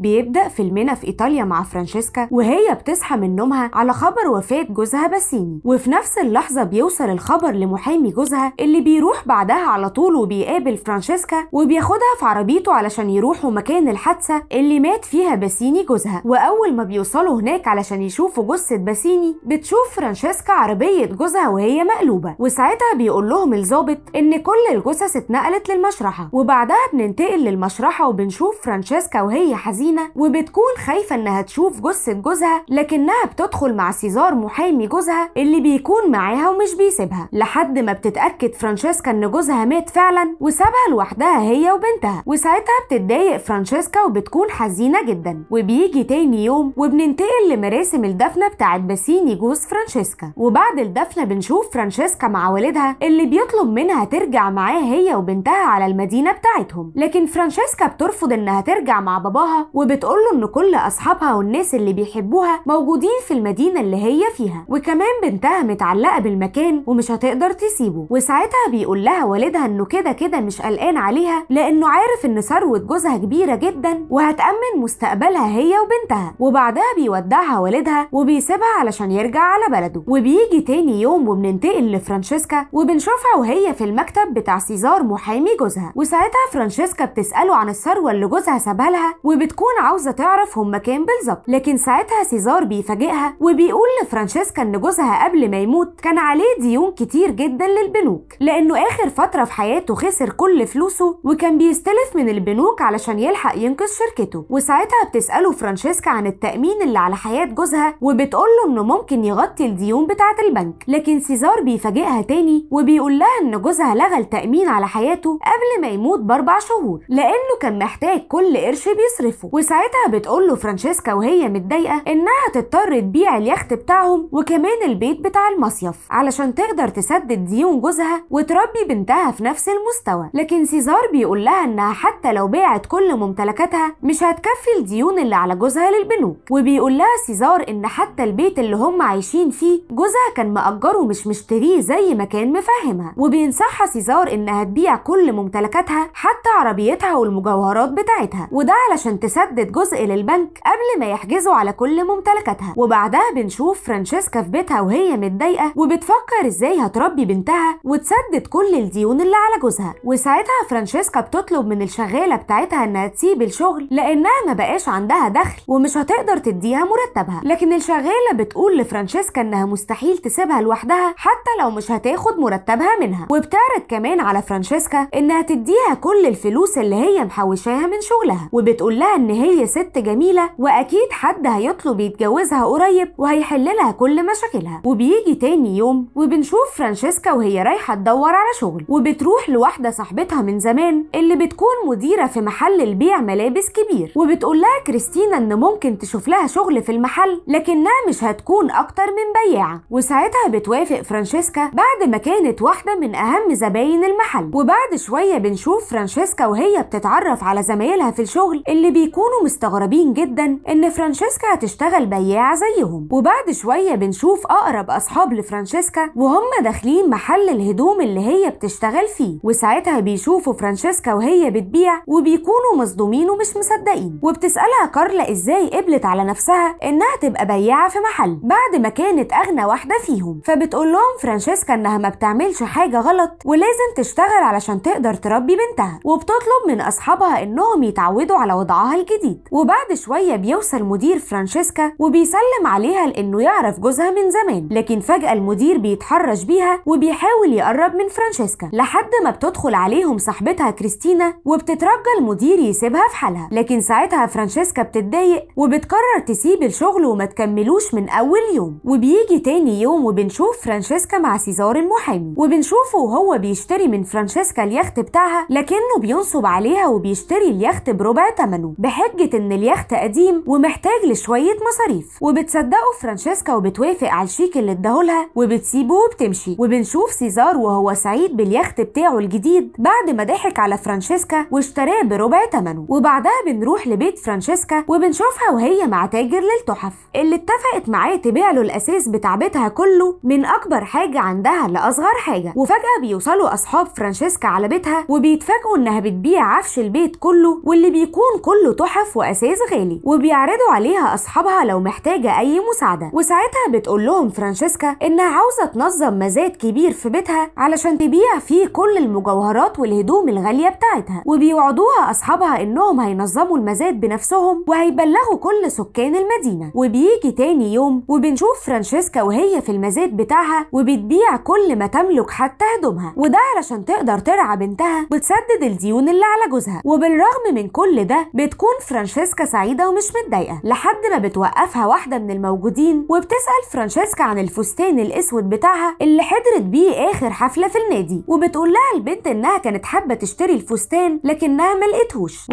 بيبدأ فيلمنا في إيطاليا مع فرانشيسكا وهي بتصحى من نومها على خبر وفاة جوزها باسيني وفي نفس اللحظة بيوصل الخبر لمحامي جوزها اللي بيروح بعدها على طول وبيقابل فرانشيسكا وبياخدها في عربيته علشان يروحوا مكان الحادثة اللي مات فيها باسيني جوزها وأول ما بيوصلوا هناك علشان يشوفوا جثة باسيني بتشوف فرانشيسكا عربية جوزها وهي مقلوبة وساعتها بيقول لهم الظابط إن كل الجثث اتنقلت للمشرحة وبعدها بننتقل للمشرحة وبنشوف فرانشيسكا وهي حزينة سفينة وبتكون خايفة إنها تشوف جثة جوزها لكنها بتدخل مع سيزار محامي جوزها اللي بيكون معاها ومش بيسيبها لحد ما بتتأكد فرانشيسكا إن جوزها مات فعلا وسابها لوحدها هي وبنتها وساعتها بتتضايق فرانشيسكا وبتكون حزينة جدا وبيجي تاني يوم وبننتقل لمراسم الدفنة بتاعت باسيني جوز فرانشيسكا وبعد الدفنة بنشوف فرانشيسكا مع والدها اللي بيطلب منها ترجع معاه هي وبنتها على المدينة بتاعتهم لكن فرانشيسكا بترفض إنها ترجع مع باباها وبتقوله إن كل أصحابها والناس اللي بيحبوها موجودين في المدينة اللي هي فيها وكمان بنتها متعلقة بالمكان ومش هتقدر تسيبه وساعتها بيقول لها والدها إنه كده كده مش قلقان عليها لأنه عارف إن ثروة جوزها كبيرة جدا وهتأمن مستقبلها هي وبنتها وبعدها بيودعها والدها وبيسيبها علشان يرجع على بلده وبيجي تاني يوم وبننتقل لفرانشيسكا وبنشوفها وهي في المكتب بتاع سيزار محامي جوزها وساعتها فرانشيسكا بتسأله عن الثروة اللي جوزها سابها لها وبتكون تكون عاوزه تعرف هما كام بالظبط لكن ساعتها سيزار بيفاجئها وبيقول لفرانشيسكا ان جوزها قبل ما يموت كان عليه ديون كتير جدا للبنوك لانه اخر فتره في حياته خسر كل فلوسه وكان بيستلف من البنوك علشان يلحق ينقذ شركته وساعتها بتساله فرانشيسكا عن التامين اللي على حياه جوزها وبتقول له انه ممكن يغطي الديون بتاعه البنك لكن سيزار بيفاجئها تاني وبيقول لها ان جوزها لغى التامين على حياته قبل ما يموت باربع شهور لانه كان محتاج كل قرش بيصرفه وساعتها بتقول له فرانشيسكا وهي متضايقه انها تضطر تبيع اليخت بتاعهم وكمان البيت بتاع المصيف علشان تقدر تسدد ديون جوزها وتربي بنتها في نفس المستوى لكن سيزار بيقول لها انها حتى لو باعت كل ممتلكاتها مش هتكفي الديون اللي على جوزها للبنوك وبيقول لها سيزار ان حتى البيت اللي هم عايشين فيه جوزها كان مأجره مش مشتريه زي ما كان مفهمها وبينصحها سيزار انها تبيع كل ممتلكاتها حتى عربيتها والمجوهرات بتاعتها وده علشان تسدد تسدد جزء للبنك قبل ما يحجزوا على كل ممتلكاتها وبعدها بنشوف فرانشيسكا في بيتها وهي متضايقه وبتفكر ازاي هتربي بنتها وتسدد كل الديون اللي على جوزها وساعتها فرانشيسكا بتطلب من الشغاله بتاعتها انها تسيب الشغل لانها ما بقاش عندها دخل ومش هتقدر تديها مرتبها لكن الشغاله بتقول لفرانشيسكا انها مستحيل تسيبها لوحدها حتى لو مش هتاخد مرتبها منها وبتعرض كمان على فرانشيسكا انها تديها كل الفلوس اللي هي محوشاها من شغلها وبتقول لها ان ان هي ست جميله واكيد حد هيطلب يتجوزها قريب وهيحل لها كل مشاكلها وبيجي تاني يوم وبنشوف فرانشيسكا وهي رايحه تدور على شغل وبتروح لواحده صاحبتها من زمان اللي بتكون مديره في محل البيع ملابس كبير وبتقول لها كريستينا ان ممكن تشوف لها شغل في المحل لكنها مش هتكون اكتر من بياعه وساعتها بتوافق فرانشيسكا بعد ما كانت واحده من اهم زباين المحل وبعد شويه بنشوف فرانشيسكا وهي بتتعرف على زمايلها في الشغل اللي بيكون بيكونوا مستغربين جدا ان فرانشيسكا هتشتغل بياع زيهم وبعد شويه بنشوف اقرب اصحاب لفرانشيسكا وهم داخلين محل الهدوم اللي هي بتشتغل فيه وساعتها بيشوفوا فرانشيسكا وهي بتبيع وبيكونوا مصدومين ومش مصدقين وبتسالها كارلا ازاي قبلت على نفسها انها تبقى بياعه في محل بعد ما كانت اغنى واحده فيهم فبتقول لهم فرانشيسكا انها ما بتعملش حاجه غلط ولازم تشتغل علشان تقدر تربي بنتها وبتطلب من اصحابها انهم يتعودوا على وضعها الجديد جديد وبعد شويه بيوصل مدير فرانشيسكا وبيسلم عليها لانه يعرف جوزها من زمان لكن فجاه المدير بيتحرش بيها وبيحاول يقرب من فرانشيسكا لحد ما بتدخل عليهم صاحبتها كريستينا وبتترجى المدير يسيبها في حالها لكن ساعتها فرانشيسكا بتتضايق وبتقرر تسيب الشغل وما تكملوش من اول يوم وبيجي تاني يوم وبنشوف فرانشيسكا مع سيزار المحامي وبنشوفه وهو بيشتري من فرانشيسكا اليخت بتاعها لكنه بينصب عليها وبيشتري اليخت بربع ثمنه بحجة إن اليخت قديم ومحتاج لشوية مصاريف وبتصدقه فرانشيسكا وبتوافق على الشيك اللي اداهولها وبتسيبه وبتمشي وبنشوف سيزار وهو سعيد باليخت بتاعه الجديد بعد ما ضحك على فرانشيسكا واشتراه بربع تمنه وبعدها بنروح لبيت فرانشيسكا وبنشوفها وهي مع تاجر للتحف اللي اتفقت معاه تبيع له الأساس بتاع بيتها كله من أكبر حاجة عندها لأصغر حاجة وفجأة بيوصلوا أصحاب فرانشيسكا على بيتها وبيتفاجئوا إنها بتبيع عفش البيت كله واللي بيكون كله تحف تحف وأساس غالي وبيعرضوا عليها أصحابها لو محتاجة أي مساعدة وساعتها بتقول لهم فرانشيسكا إنها عاوزة تنظم مزاد كبير في بيتها علشان تبيع فيه كل المجوهرات والهدوم الغالية بتاعتها وبيوعدوها أصحابها إنهم هينظموا المزاد بنفسهم وهيبلغوا كل سكان المدينة وبيجي تاني يوم وبنشوف فرانشيسكا وهي في المزاد بتاعها وبتبيع كل ما تملك حتى هدومها وده علشان تقدر ترعى بنتها وتسدد الديون اللي على جوزها وبالرغم من كل ده بتكون بتكون فرانشيسكا سعيده ومش متضايقه لحد ما بتوقفها واحده من الموجودين وبتسال فرانشيسكا عن الفستان الاسود بتاعها اللي حضرت بيه اخر حفله في النادي وبتقول لها البنت انها كانت حابه تشتري الفستان لكنها ما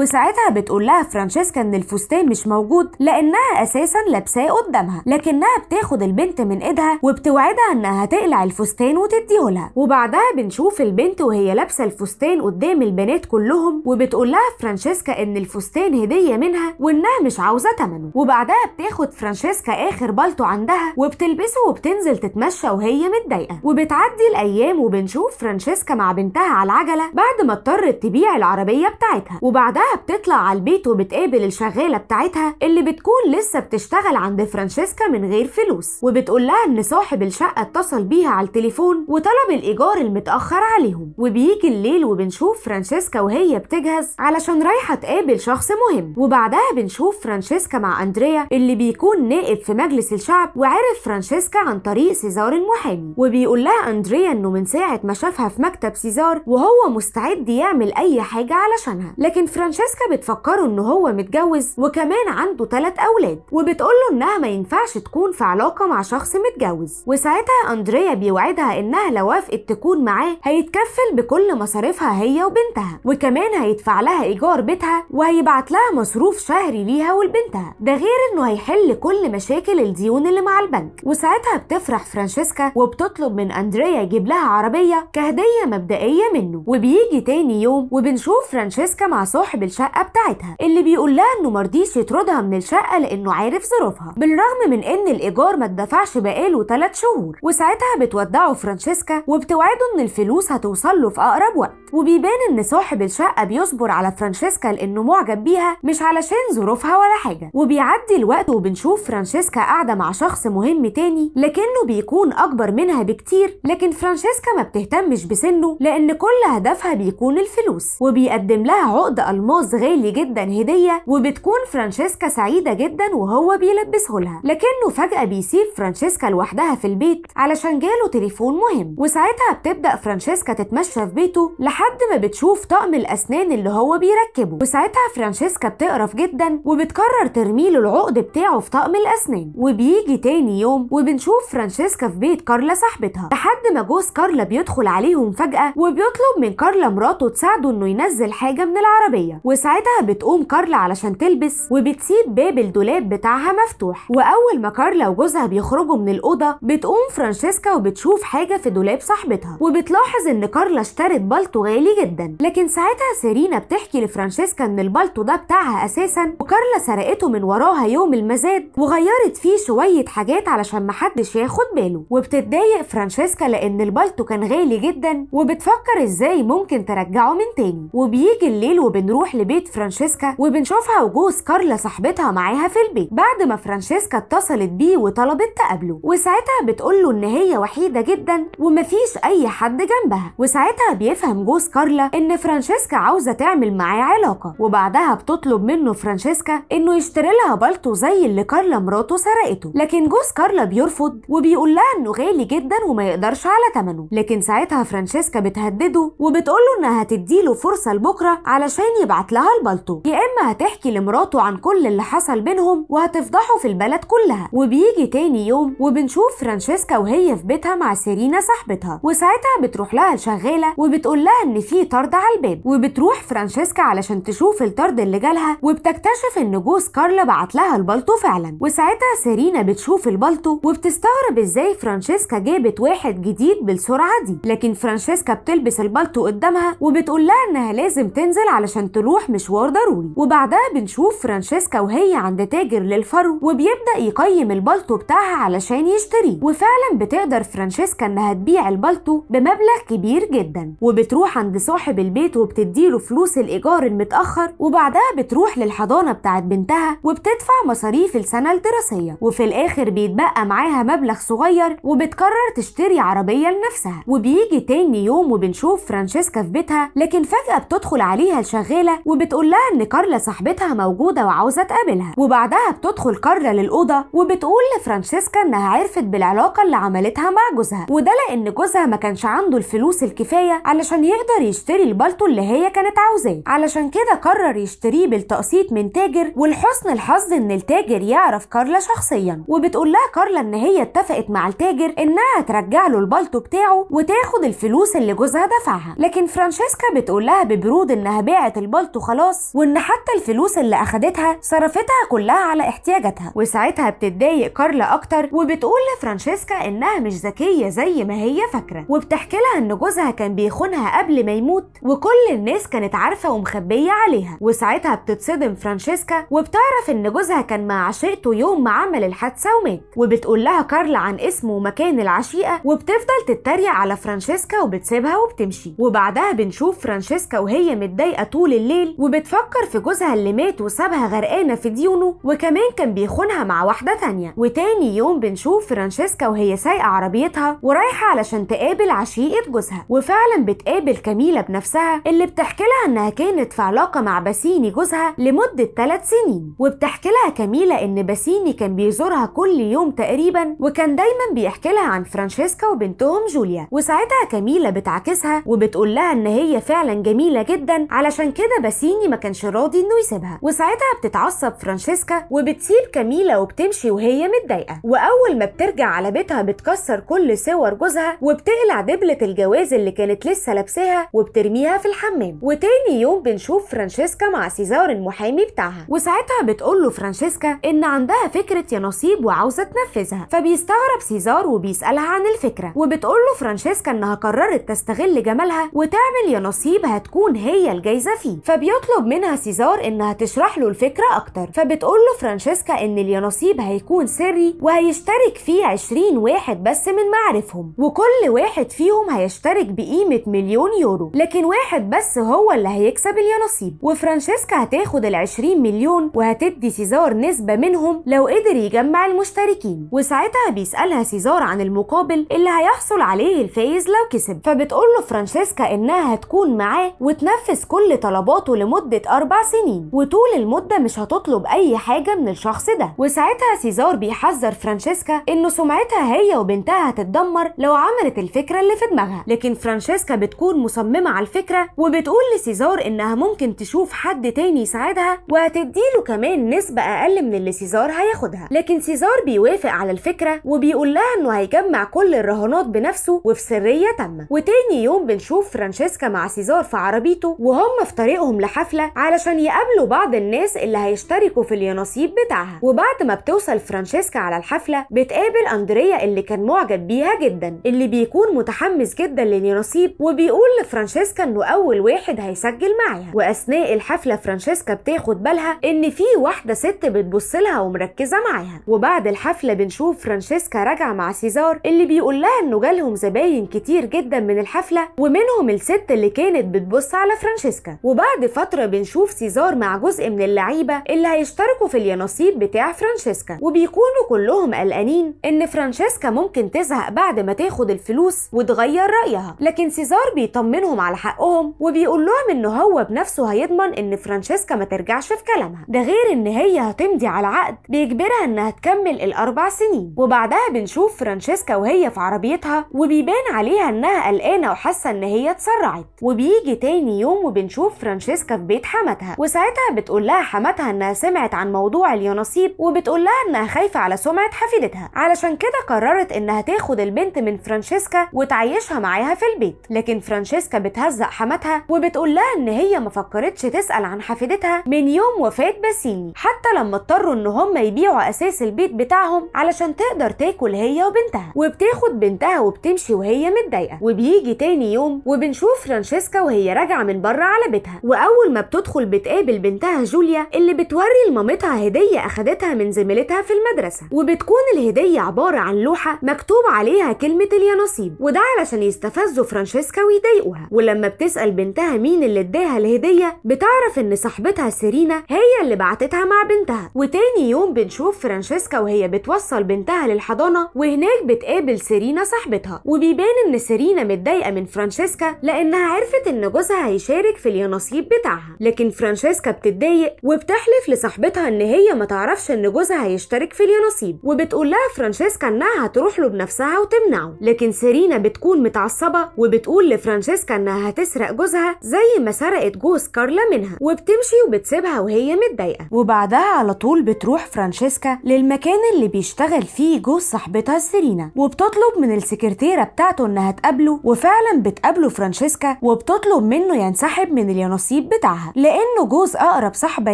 وساعتها بتقول لها فرانشيسكا ان الفستان مش موجود لانها اساسا لابساه قدامها لكنها بتاخد البنت من ايدها وبتوعدها انها هتقلع الفستان وتديه لها وبعدها بنشوف البنت وهي لابسه الفستان قدام البنات كلهم وبتقول لها فرانشيسكا ان الفستان هديه منها وانها مش عاوزه تمنه وبعدها بتاخد فرانشيسكا اخر بالتو عندها وبتلبسه وبتنزل تتمشى وهي متضايقه وبتعدي الايام وبنشوف فرانشيسكا مع بنتها على العجله بعد ما اضطرت تبيع العربيه بتاعتها وبعدها بتطلع على البيت وبتقابل الشغاله بتاعتها اللي بتكون لسه بتشتغل عند فرانشيسكا من غير فلوس وبتقول لها ان صاحب الشقه اتصل بيها على التليفون وطلب الايجار المتاخر عليهم وبيجي الليل وبنشوف فرانشيسكا وهي بتجهز علشان رايحه تقابل شخص مهم العام وبعدها بنشوف فرانشيسكا مع أندريا اللي بيكون نائب في مجلس الشعب وعرف فرانشيسكا عن طريق سيزار المحامي وبيقول لها أندريا إنه من ساعة ما شافها في مكتب سيزار وهو مستعد يعمل أي حاجة علشانها لكن فرانشيسكا بتفكره إن هو متجوز وكمان عنده ثلاث أولاد وبتقول له إنها ما ينفعش تكون في علاقة مع شخص متجوز وساعتها أندريا بيوعدها إنها لو وافقت تكون معاه هيتكفل بكل مصاريفها هي وبنتها وكمان هيدفع لها إيجار بيتها وهيبعت لها مصروف شهري ليها ولبنتها ده غير انه هيحل كل مشاكل الديون اللي مع البنك وساعتها بتفرح فرانشيسكا وبتطلب من اندريا يجيب لها عربيه كهديه مبدئيه منه وبيجي تاني يوم وبنشوف فرانشيسكا مع صاحب الشقه بتاعتها اللي بيقول لها انه مرضيش يطردها من الشقه لانه عارف ظروفها بالرغم من ان الايجار ما اتدفعش بقاله 3 شهور وساعتها بتودعه فرانشيسكا وبتوعده ان الفلوس هتوصل له في اقرب وقت وبيبان ان صاحب الشقه بيصبر على فرانشيسكا لانه معجب بيها مش علشان ظروفها ولا حاجه وبيعدي الوقت وبنشوف فرانشيسكا قاعده مع شخص مهم تاني لكنه بيكون اكبر منها بكتير لكن فرانشيسكا ما بتهتمش بسنه لان كل هدفها بيكون الفلوس وبيقدم لها عقد الماس غالي جدا هديه وبتكون فرانشيسكا سعيده جدا وهو بيلبسه لها لكنه فجاه بيسيب فرانشيسكا لوحدها في البيت علشان جاله تليفون مهم وساعتها بتبدا فرانشيسكا تتمشى في بيته لحد ما بتشوف طقم الاسنان اللي هو بيركبه وساعتها فرانشيسكا بتقرف جدا وبتقرر ترميله العقد بتاعه في طقم الأسنان وبيجي تاني يوم وبنشوف فرانشيسكا في بيت كارلا صاحبتها لحد ما جوز كارلا بيدخل عليهم فجأة وبيطلب من كارلا مراته تساعده إنه ينزل حاجة من العربية وساعتها بتقوم كارلا علشان تلبس وبتسيب باب الدولاب بتاعها مفتوح وأول ما كارلا وجوزها بيخرجوا من الأوضة بتقوم فرانشيسكا وبتشوف حاجة في دولاب صاحبتها وبتلاحظ إن كارلا اشترت بالطو غالي جدا لكن ساعتها سيرينا بتحكي لفرانشيسكا إن البالطو ده بتاع بتاعها اساسا وكارلا سرقته من وراها يوم المزاد وغيرت فيه شويه حاجات علشان محدش ياخد باله وبتتضايق فرانشيسكا لان البالتو كان غالي جدا وبتفكر ازاي ممكن ترجعه من تاني وبيجي الليل وبنروح لبيت فرانشيسكا وبنشوفها وجوز كارلا صاحبتها معاها في البيت بعد ما فرانشيسكا اتصلت بيه وطلبت تقابله وساعتها بتقول له ان هي وحيده جدا ومفيش اي حد جنبها وساعتها بيفهم جوز كارلا ان فرانشيسكا عاوزه تعمل معاه علاقه وبعدها بتطلب بتطلب منه فرانشيسكا انه يشتري لها بالطو زي اللي كارلا مراته سرقته لكن جوز كارلا بيرفض وبيقول لها انه غالي جدا وما يقدرش على ثمنه لكن ساعتها فرانشيسكا بتهدده وبتقول له انها هتديله فرصه لبكره علشان يبعت لها البالطو يا اما هتحكي لمراته عن كل اللي حصل بينهم وهتفضحه في البلد كلها وبيجي تاني يوم وبنشوف فرانشيسكا وهي في بيتها مع سيرينا صاحبتها وساعتها بتروح لها الشغاله وبتقول لها ان في طرد على الباب وبتروح فرانشيسكا علشان تشوف الطرد اللي جالها بتسألها وبتكتشف إن جوز كارلا بعت لها البلطو فعلا وساعتها سيرينا بتشوف البلطو وبتستغرب إزاي فرانشيسكا جابت واحد جديد بالسرعة دي لكن فرانشيسكا بتلبس البلطو قدامها وبتقول لها إنها لازم تنزل علشان تروح مشوار ضروري وبعدها بنشوف فرانشيسكا وهي عند تاجر للفرو وبيبدأ يقيم البلطو بتاعها علشان يشتريه وفعلا بتقدر فرانشيسكا إنها تبيع البلطو بمبلغ كبير جدا وبتروح عند صاحب البيت وبتديله فلوس الإيجار المتأخر وبعدها بتروح للحضانة بتاعت بنتها وبتدفع مصاريف السنة الدراسية وفي الآخر بيتبقى معاها مبلغ صغير وبتقرر تشتري عربية لنفسها وبيجي تاني يوم وبنشوف فرانشيسكا في بيتها لكن فجأة بتدخل عليها الشغالة وبتقول لها إن كارلا صاحبتها موجودة وعاوزة تقابلها وبعدها بتدخل كارلا للأوضة وبتقول لفرانشيسكا إنها عرفت بالعلاقة اللي عملتها مع جوزها وده لأن جوزها ما كانش عنده الفلوس الكفاية علشان يقدر يشتري البالتو اللي هي كانت عاوزاه علشان كده قرر يشتريه بيجي بالتقسيط من تاجر ولحسن الحظ ان التاجر يعرف كارلا شخصيا وبتقول لها كارلا ان هي اتفقت مع التاجر انها ترجع له البالتو بتاعه وتاخد الفلوس اللي جوزها دفعها لكن فرانشيسكا بتقول لها ببرود انها باعت البالتو خلاص وان حتى الفلوس اللي اخدتها صرفتها كلها على احتياجاتها وساعتها بتتضايق كارلا اكتر وبتقول لفرانشيسكا انها مش ذكيه زي ما هي فاكره وبتحكي لها ان جوزها كان بيخونها قبل ما يموت وكل الناس كانت عارفه ومخبيه عليها وساعتها بتتصدم فرانشيسكا وبتعرف ان جوزها كان مع عشيقته يوم ما عمل الحادثه ومات وبتقول لها كارلا عن اسمه ومكان العشيقه وبتفضل تتريق على فرانشيسكا وبتسيبها وبتمشي وبعدها بنشوف فرانشيسكا وهي متضايقه طول الليل وبتفكر في جوزها اللي مات وسابها غرقانه في ديونه وكمان كان بيخونها مع واحده ثانيه وتاني يوم بنشوف فرانشيسكا وهي سايقه عربيتها ورايحه علشان تقابل عشيقه جوزها وفعلا بتقابل كميله بنفسها اللي بتحكي لها انها كانت في علاقه مع باسيني جوزها جوزها لمدة 3 سنين وبتحكي لها كميلة إن باسيني كان بيزورها كل يوم تقريبا وكان دايما بيحكي لها عن فرانشيسكا وبنتهم جوليا وساعتها كميلة بتعاكسها وبتقول لها إن هي فعلا جميلة جدا علشان كده باسيني ما كانش راضي إنه يسيبها وساعتها بتتعصب فرانشيسكا وبتسيب كميلة وبتمشي وهي متضايقة وأول ما بترجع على بيتها بتكسر كل صور جوزها وبتقلع دبلة الجواز اللي كانت لسه لابساها وبترميها في الحمام وتاني يوم بنشوف فرانشيسكا مع سيزار بيزور المحامي بتاعها وساعتها بتقول له فرانشيسكا ان عندها فكره يا نصيب وعاوزه تنفذها فبيستغرب سيزار وبيسالها عن الفكره وبتقول له فرانشيسكا انها قررت تستغل جمالها وتعمل يا نصيب هتكون هي الجايزه فيه فبيطلب منها سيزار انها تشرح له الفكره اكتر فبتقول له فرانشيسكا ان اليانصيب هيكون سري وهيشترك فيه 20 واحد بس من معارفهم وكل واحد فيهم هيشترك بقيمه مليون يورو لكن واحد بس هو اللي هيكسب اليانصيب وفرانشيسكا هتاخد ال 20 مليون وهتدي سيزار نسبة منهم لو قدر يجمع المشتركين وساعتها بيسألها سيزار عن المقابل اللي هيحصل عليه الفايز لو كسب فبتقول له فرانشيسكا إنها هتكون معاه وتنفذ كل طلباته لمدة أربع سنين وطول المدة مش هتطلب أي حاجة من الشخص ده وساعتها سيزار بيحذر فرانشيسكا إن سمعتها هي وبنتها هتتدمر لو عملت الفكرة اللي في دماغها لكن فرانشيسكا بتكون مصممة على الفكرة وبتقول لسيزار إنها ممكن تشوف حد تاني يساعدها وهتديله كمان نسبة أقل من اللي سيزار هياخدها لكن سيزار بيوافق على الفكرة وبيقول لها إنه هيجمع كل الرهانات بنفسه وفي سرية تامة وتاني يوم بنشوف فرانشيسكا مع سيزار في عربيته وهم في طريقهم لحفلة علشان يقابلوا بعض الناس اللي هيشتركوا في اليانصيب بتاعها وبعد ما بتوصل فرانشيسكا على الحفلة بتقابل أندريا اللي كان معجب بيها جدا اللي بيكون متحمس جدا لليانصيب وبيقول لفرانشيسكا إنه أول واحد هيسجل معاها وأثناء الحفلة فرانشيسكا فرانشيسكا بتاخد بالها ان في واحده ست بتبص لها ومركزه معاها وبعد الحفله بنشوف فرانشيسكا راجعه مع سيزار اللي بيقول لها انه جالهم زباين كتير جدا من الحفله ومنهم الست اللي كانت بتبص على فرانشيسكا وبعد فتره بنشوف سيزار مع جزء من اللعيبه اللي هيشتركوا في اليانصيب بتاع فرانشيسكا وبيكونوا كلهم قلقانين ان فرانشيسكا ممكن تزهق بعد ما تاخد الفلوس وتغير رايها لكن سيزار بيطمنهم على حقهم وبيقول لهم انه هو بنفسه هيضمن ان فرانشيسكا فرانشيسكا ما ترجعش في كلامها ده غير ان هي هتمضي على عقد بيجبرها انها تكمل الاربع سنين وبعدها بنشوف فرانشيسكا وهي في عربيتها وبيبان عليها انها قلقانه وحاسه ان هي اتسرعت وبيجي تاني يوم وبنشوف فرانشيسكا في بيت حماتها وساعتها بتقول لها حماتها انها سمعت عن موضوع اليونصيب وبتقول لها انها خايفه على سمعه حفيدتها علشان كده قررت انها تاخد البنت من فرانشيسكا وتعيشها معاها في البيت لكن فرانشيسكا بتهزق حماتها وبتقول لها ان هي ما فكرتش تسال عن حفيدتها حفيدتها من يوم وفاة باسيني حتى لما اضطروا ان هم يبيعوا اساس البيت بتاعهم علشان تقدر تاكل هي وبنتها وبتاخد بنتها وبتمشي وهي متضايقه وبيجي تاني يوم وبنشوف فرانشيسكا وهي راجعه من بره على بيتها واول ما بتدخل بتقابل بنتها جوليا اللي بتوري لمامتها هديه اخدتها من زميلتها في المدرسه وبتكون الهديه عباره عن لوحه مكتوب عليها كلمه اليانصيب وده علشان يستفزوا فرانشيسكا ويضايقوها ولما بتسال بنتها مين اللي اداها الهديه بتعرف ان صاحبتها سيرينا هي اللي بعتتها مع بنتها وتاني يوم بنشوف فرانشيسكا وهي بتوصل بنتها للحضانة وهناك بتقابل سيرينا صاحبتها وبيبان ان سيرينا متضايقة من فرانشيسكا لانها عرفت ان جوزها هيشارك في اليانصيب بتاعها لكن فرانشيسكا بتتضايق وبتحلف لصاحبتها ان هي ما تعرفش ان جوزها هيشترك في اليانصيب وبتقول لها فرانشيسكا انها هتروح له بنفسها وتمنعه لكن سيرينا بتكون متعصبة وبتقول لفرانشيسكا انها هتسرق جوزها زي ما سرقت جوز كارلا منها وبت بتمشي وبتسيبها وهي متضايقه وبعدها على طول بتروح فرانشيسكا للمكان اللي بيشتغل فيه جوز صاحبتها سيرينا وبتطلب من السكرتيره بتاعته انها تقابله وفعلا بتقابله فرانشيسكا وبتطلب منه ينسحب من اليانصيب بتاعها لانه جوز اقرب صاحبه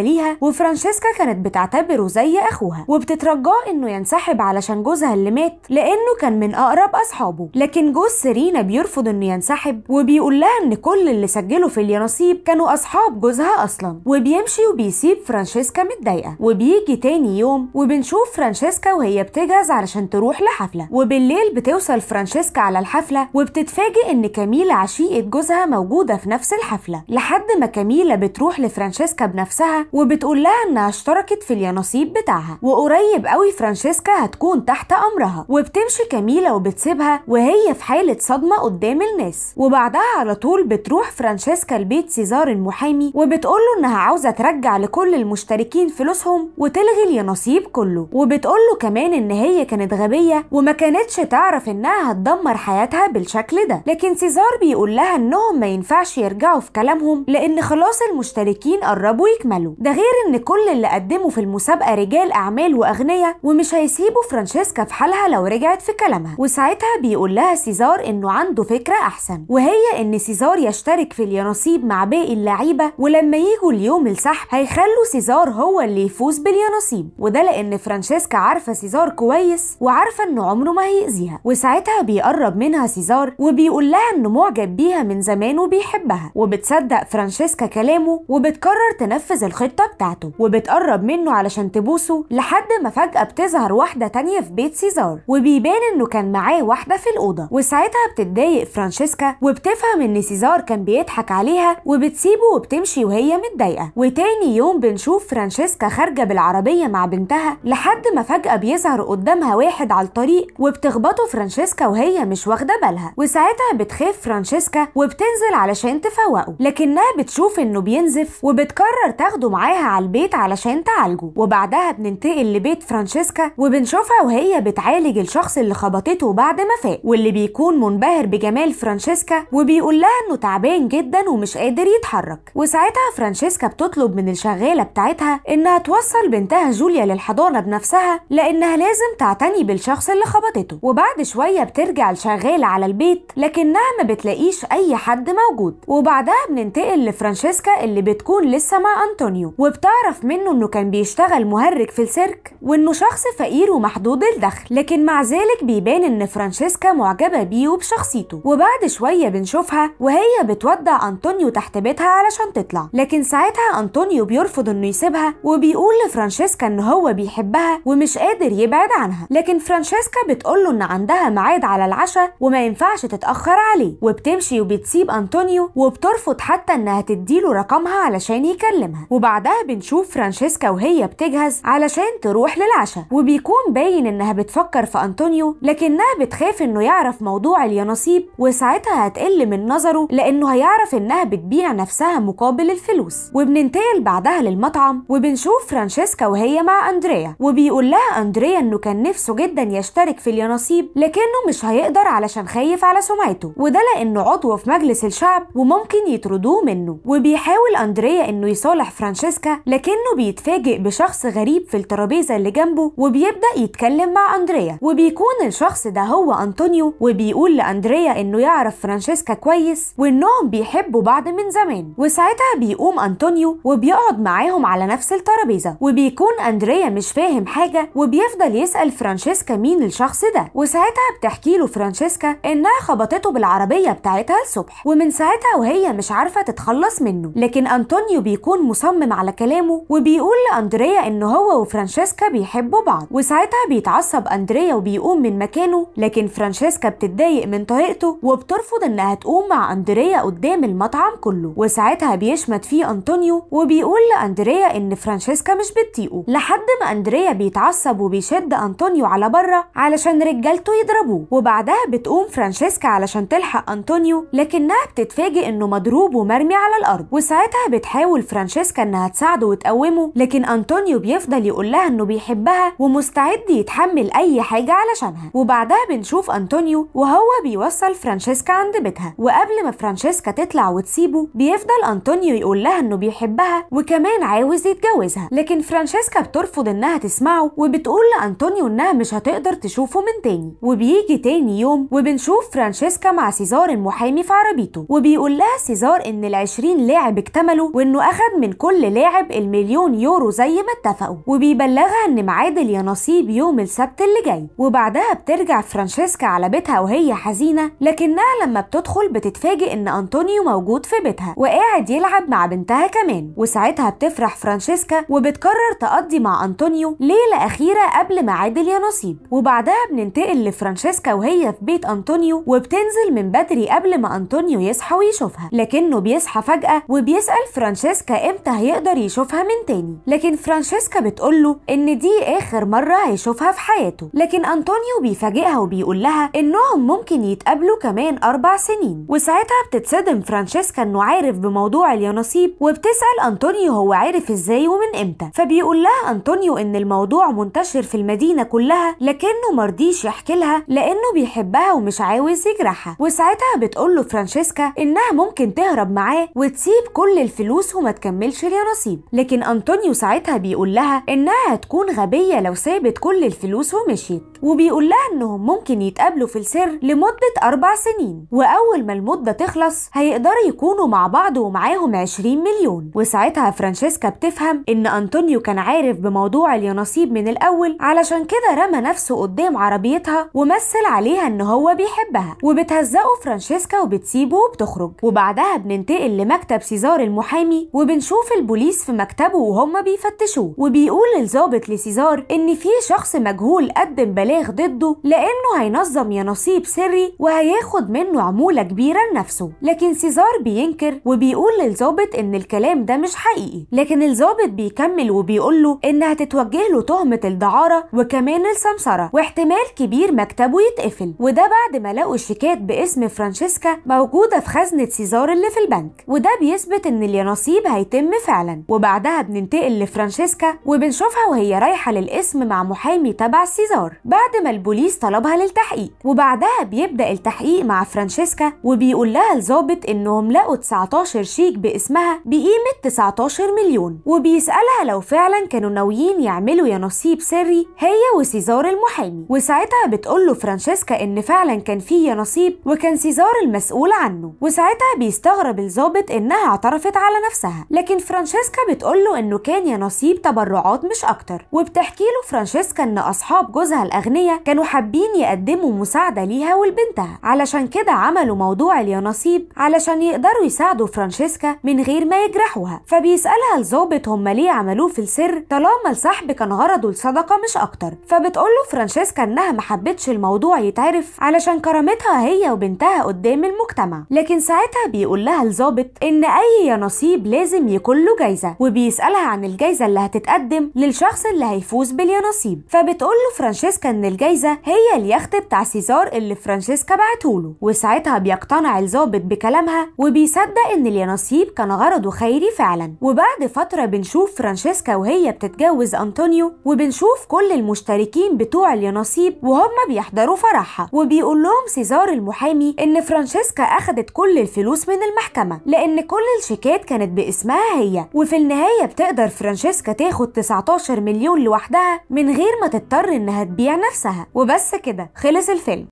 ليها وفرانشيسكا كانت بتعتبره زي اخوها وبتترجاه انه ينسحب علشان جوزها اللي مات لانه كان من اقرب اصحابه لكن جوز سيرينا بيرفض انه ينسحب وبيقول لها ان كل اللي سجلوا في اليانصيب كانوا اصحاب جوزها اصلا الحيطان وبيمشي وبيسيب فرانشيسكا متضايقه وبيجي تاني يوم وبنشوف فرانشيسكا وهي بتجهز علشان تروح لحفله وبالليل بتوصل فرانشيسكا على الحفله وبتتفاجئ ان كاميلا عشيقه جوزها موجوده في نفس الحفله لحد ما كاميلا بتروح لفرانشيسكا بنفسها وبتقول لها انها اشتركت في اليانصيب بتاعها وقريب قوي فرانشيسكا هتكون تحت امرها وبتمشي كاميلا وبتسيبها وهي في حاله صدمه قدام الناس وبعدها على طول بتروح فرانشيسكا لبيت سيزار المحامي وبتقول له إنها عاوزة ترجع لكل المشتركين فلوسهم وتلغي اليانصيب كله وبتقوله كمان إن هي كانت غبية وما كانتش تعرف إنها هتدمر حياتها بالشكل ده لكن سيزار بيقول لها إنهم ما ينفعش يرجعوا في كلامهم لأن خلاص المشتركين قربوا يكملوا ده غير إن كل اللي قدموا في المسابقة رجال أعمال وأغنياء ومش هيسيبوا فرانشيسكا في حالها لو رجعت في كلامها وساعتها بيقول لها سيزار إنه عنده فكرة أحسن وهي إن سيزار يشترك في اليانصيب مع باقي اللعيبة ولما يجوا اليوم السحب هيخلوا سيزار هو اللي يفوز باليانصيب وده لان فرانشيسكا عارفه سيزار كويس وعارفه انه عمره ما هيأذيها وساعتها بيقرب منها سيزار وبيقول لها انه معجب بيها من زمان وبيحبها وبتصدق فرانشيسكا كلامه وبتقرر تنفذ الخطه بتاعته وبتقرب منه علشان تبوسه لحد ما فجاه بتظهر واحده تانية في بيت سيزار وبيبان انه كان معاه واحده في الاوضه وساعتها بتتضايق فرانشيسكا وبتفهم ان سيزار كان بيضحك عليها وبتسيبه وبتمشي وهي متضايقه متضايقه وتاني يوم بنشوف فرانشيسكا خارجه بالعربيه مع بنتها لحد ما فجاه بيظهر قدامها واحد على الطريق وبتخبطه فرانشيسكا وهي مش واخده بالها وساعتها بتخاف فرانشيسكا وبتنزل علشان تفوقه لكنها بتشوف انه بينزف وبتقرر تاخده معاها على البيت علشان تعالجه وبعدها بننتقل لبيت فرانشيسكا وبنشوفها وهي بتعالج الشخص اللي خبطته بعد ما فاق واللي بيكون منبهر بجمال فرانشيسكا وبيقول لها انه تعبان جدا ومش قادر يتحرك وساعتها فرانشيسكا فرانشيسكا بتطلب من الشغالة بتاعتها إنها توصل بنتها جوليا للحضانة بنفسها لأنها لازم تعتني بالشخص اللي خبطته وبعد شوية بترجع الشغالة على البيت لكنها ما بتلاقيش أي حد موجود وبعدها بننتقل لفرانشيسكا اللي بتكون لسه مع أنطونيو وبتعرف منه إنه كان بيشتغل مهرج في السيرك وإنه شخص فقير ومحدود الدخل لكن مع ذلك بيبان إن فرانشيسكا معجبة بيه وبشخصيته وبعد شوية بنشوفها وهي بتودع أنطونيو تحت بيتها علشان تطلع لكن ساعتها أنطونيو بيرفض إنه يسيبها وبيقول لفرانشيسكا إن هو بيحبها ومش قادر يبعد عنها لكن فرانشيسكا بتقوله إن عندها ميعاد على العشاء وما ينفعش تتأخر عليه وبتمشي وبتسيب أنطونيو وبترفض حتى إنها تديله رقمها علشان يكلمها وبعدها بنشوف فرانشيسكا وهي بتجهز علشان تروح للعشاء وبيكون باين إنها بتفكر في أنطونيو لكنها بتخاف إنه يعرف موضوع اليانصيب وساعتها هتقل من نظره لأنه هيعرف إنها بتبيع نفسها مقابل الفلوس وبننتقل بعدها للمطعم وبنشوف فرانشيسكا وهي مع اندريا وبيقول لها اندريا انه كان نفسه جدا يشترك في اليانصيب لكنه مش هيقدر علشان خايف على سمعته وده لانه عضو في مجلس الشعب وممكن يطردوه منه وبيحاول اندريا انه يصالح فرانشيسكا لكنه بيتفاجئ بشخص غريب في الترابيزه اللي جنبه وبيبدا يتكلم مع اندريا وبيكون الشخص ده هو انطونيو وبيقول لاندريا انه يعرف فرانشيسكا كويس وانهم بيحبوا بعض من زمان وساعتها بيقوم أنطونيو وبيقعد معاهم على نفس الترابيزة وبيكون أندريا مش فاهم حاجة وبيفضل يسأل فرانشيسكا مين الشخص ده وساعتها بتحكي له فرانشيسكا إنها خبطته بالعربية بتاعتها الصبح ومن ساعتها وهي مش عارفة تتخلص منه لكن أنطونيو بيكون مصمم على كلامه وبيقول لأندريا إن هو وفرانشيسكا بيحبوا بعض وساعتها بيتعصب أندريا وبيقوم من مكانه لكن فرانشيسكا بتتضايق من طريقته وبترفض إنها تقوم مع أندريا قدام المطعم كله وساعتها بيشمت فيه أنطونيو وبيقول لأندريا إن فرانشيسكا مش بتطيقه لحد ما أندريا بيتعصب وبيشد أنطونيو على بره علشان رجالته يضربوه وبعدها بتقوم فرانشيسكا علشان تلحق أنطونيو لكنها بتتفاجئ إنه مضروب ومرمي على الأرض وساعتها بتحاول فرانشيسكا إنها تساعده وتقومه لكن أنطونيو بيفضل يقول لها إنه بيحبها ومستعد يتحمل أي حاجة علشانها وبعدها بنشوف أنطونيو وهو بيوصل فرانشيسكا عند بيتها وقبل ما فرانشيسكا تطلع وتسيبه بيفضل أنطونيو يقول لها إنه انه بيحبها وكمان عاوز يتجوزها لكن فرانشيسكا بترفض انها تسمعه وبتقول لانطونيو انها مش هتقدر تشوفه من تاني وبيجي تاني يوم وبنشوف فرانشيسكا مع سيزار المحامي في عربيته وبيقول لها سيزار ان ال20 لاعب اكتملوا وانه اخد من كل لاعب المليون يورو زي ما اتفقوا وبيبلغها ان ميعاد اليانصيب يوم السبت اللي جاي وبعدها بترجع فرانشيسكا على بيتها وهي حزينه لكنها لما بتدخل بتتفاجئ ان انطونيو موجود في بيتها وقاعد يلعب مع بنتها كمان وساعتها بتفرح فرانشيسكا وبتقرر تقضي مع أنطونيو ليلة أخيرة قبل ميعاد اليانصيب وبعدها بننتقل لفرانشيسكا وهي في بيت أنطونيو وبتنزل من بدري قبل ما أنطونيو يصحى ويشوفها لكنه بيصحى فجأة وبيسأل فرانشيسكا إمتى هيقدر يشوفها من تاني لكن فرانشيسكا بتقوله إن دي آخر مرة هيشوفها في حياته لكن أنطونيو بيفاجئها وبيقول لها إنهم ممكن يتقابلوا كمان أربع سنين وساعتها بتتصدم فرانشيسكا إنه عارف بموضوع اليانصيب وبتسأل أنطونيو هو عرف إزاي ومن إمتى فبيقول لها أنطونيو إن الموضوع منتشر في المدينة كلها لكنه مرضيش يحكي لها لأنه بيحبها ومش عاوز يجرحها وساعتها بتقول له فرانشيسكا إنها ممكن تهرب معاه وتسيب كل الفلوس وما تكملش يا لكن أنطونيو ساعتها بيقول لها إنها هتكون غبية لو سابت كل الفلوس ومشيت وبيقول لها إنهم ممكن يتقابلوا في السر لمدة أربع سنين وأول ما المدة تخلص هيقدروا يكونوا مع بعض ومعاهم 20 مليون مليون وساعتها فرانشيسكا بتفهم ان انطونيو كان عارف بموضوع اليانصيب من الاول علشان كده رمى نفسه قدام عربيتها ومثل عليها ان هو بيحبها وبتهزقه فرانشيسكا وبتسيبه وبتخرج وبعدها بننتقل لمكتب سيزار المحامي وبنشوف البوليس في مكتبه وهم بيفتشوه وبيقول الظابط لسيزار ان في شخص مجهول قدم بلاغ ضده لانه هينظم يانصيب سري وهياخد منه عموله كبيره لنفسه لكن سيزار بينكر وبيقول للظابط ان الكلام ده مش حقيقي لكن الظابط بيكمل وبيقول له انها تتوجه له تهمه الدعاره وكمان السمسره واحتمال كبير مكتبه يتقفل وده بعد ما لقوا شيكات باسم فرانشيسكا موجوده في خزنه سيزار اللي في البنك وده بيثبت ان اليانصيب هيتم فعلا وبعدها بننتقل لفرانشيسكا وبنشوفها وهي رايحه للقسم مع محامي تبع سيزار بعد ما البوليس طلبها للتحقيق وبعدها بيبدا التحقيق مع فرانشيسكا وبيقول لها الظابط انهم لقوا 19 شيك باسمها بقيمة 19 مليون وبيسألها لو فعلا كانوا ناويين يعملوا يا نصيب سري هي وسيزار المحامي وساعتها بتقول له فرانشيسكا إن فعلا كان في يا نصيب وكان سيزار المسؤول عنه وساعتها بيستغرب الظابط إنها اعترفت على نفسها لكن فرانشيسكا بتقول له إنه كان يا نصيب تبرعات مش أكتر وبتحكي له فرانشيسكا إن أصحاب جوزها الأغنياء كانوا حابين يقدموا مساعدة ليها ولبنتها علشان كده عملوا موضوع اليانصيب علشان يقدروا يساعدوا فرانشيسكا من غير ما يجرحوها فبيسألها الظابط هم ليه عملوه في السر طالما السحب كان غرضه الصدقة مش أكتر فبتقوله فرانشيسكا إنها محبتش الموضوع يتعرف علشان كرامتها هي وبنتها قدام المجتمع لكن ساعتها بيقول لها الظابط إن أي نصيب لازم يكون له جايزة وبيسألها عن الجايزة اللي هتتقدم للشخص اللي هيفوز باليانصيب فبتقول له فرانشيسكا إن الجايزة هي اليخت بتاع سيزار اللي فرانشيسكا بعتهوله وساعتها بيقتنع الظابط بكلامها وبيصدق إن اليانصيب كان غرضه خيري فعلا وبعد فترة بنشوف فرانشيسكا وهي بتتجوز أنطونيو وبنشوف كل المشتركين بتوع اليانصيب وهم بيحضروا فرحها وبيقول لهم سيزار المحامي إن فرانشيسكا أخدت كل الفلوس من المحكمة لأن كل الشيكات كانت باسمها هي وفي النهاية بتقدر فرانشيسكا تاخد 19 مليون لوحدها من غير ما تضطر إنها تبيع نفسها وبس كده خلص الفيلم